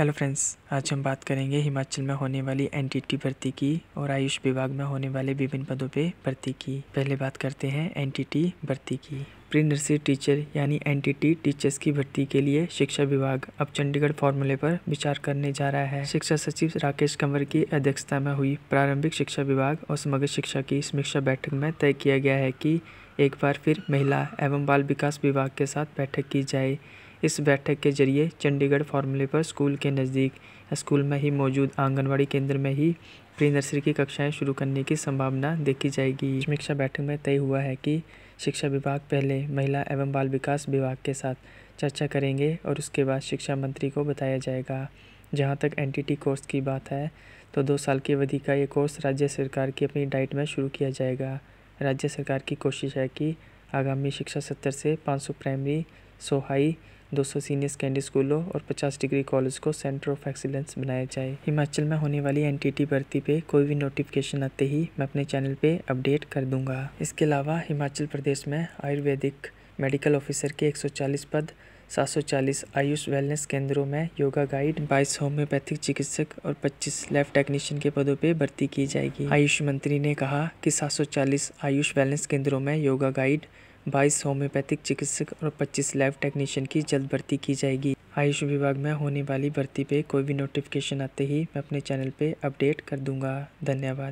hello friends आज हम बात करेंगे हिमाचल में होने वाली एनटीटी भर्ती की और आयुष विभाग में होने वाले विभिन्न पदों पे भर्ती की पहले बात करते हैं एनटीटी भर्ती की प्री नर्सरी टीचर यानी एनटीटी टीचर्स की भर्ती के लिए शिक्षा विभाग अब चंडीगढ़ फॉर्मूले पर विचार करने जा रहा है शिक्षा सचिव राकेश कंवर की अध्यक्षता में हुई प्रारंभिक शिक्षा विभाग और समग्र शिक्षा की समीक्षा बैठक में तय किया गया है कि एक बार फिर महिला एवं बाल विकास विभाग के साथ बैठक की जाए इस बैठक के जरिए चंडीगढ़ फार्मूले पर स्कूल के नज़दीक स्कूल में ही मौजूद आंगनवाड़ी केंद्र में ही प्री नर्सरी की कक्षाएं शुरू करने की संभावना देखी जाएगी समीक्षा बैठक में तय हुआ है कि शिक्षा विभाग पहले महिला एवं बाल विकास विभाग के साथ चर्चा करेंगे और उसके बाद शिक्षा मंत्री को बताया जाएगा जहाँ तक एन कोर्स की बात है तो दो साल की अवधि का ये कोर्स राज्य सरकार की अपनी डाइट में शुरू किया जाएगा राज्य सरकार की कोशिश है कि आगामी शिक्षा सत्र से 500 प्राइमरी सो हाई 200 सीनियर सेकेंडरी स्कूलों और 50 डिग्री कॉलेज को सेंटर ऑफ एक्सीलेंस बनाया जाए हिमाचल में होने वाली एनटीटी भर्ती पे कोई भी नोटिफिकेशन आते ही मैं अपने चैनल पे अपडेट कर दूंगा इसके अलावा हिमाचल प्रदेश में आयुर्वेदिक मेडिकल ऑफिसर के 140 पद 740 आयुष वेलनेस केंद्रों में योगा गाइड बाईस होम्योपैथिक चिकित्सक और 25 लैब टेक्नीशियन के पदों पर भर्ती की जाएगी आयुष मंत्री ने कहा कि 740 आयुष वेलनेस केंद्रों में योगा गाइड बाईस होम्योपैथिक चिकित्सक और 25 लैब टेक्नीशियन की जल्द भर्ती की जाएगी आयुष विभाग में होने वाली भर्ती पे कोई भी नोटिफिकेशन आते ही मैं अपने चैनल पर अपडेट कर दूंगा धन्यवाद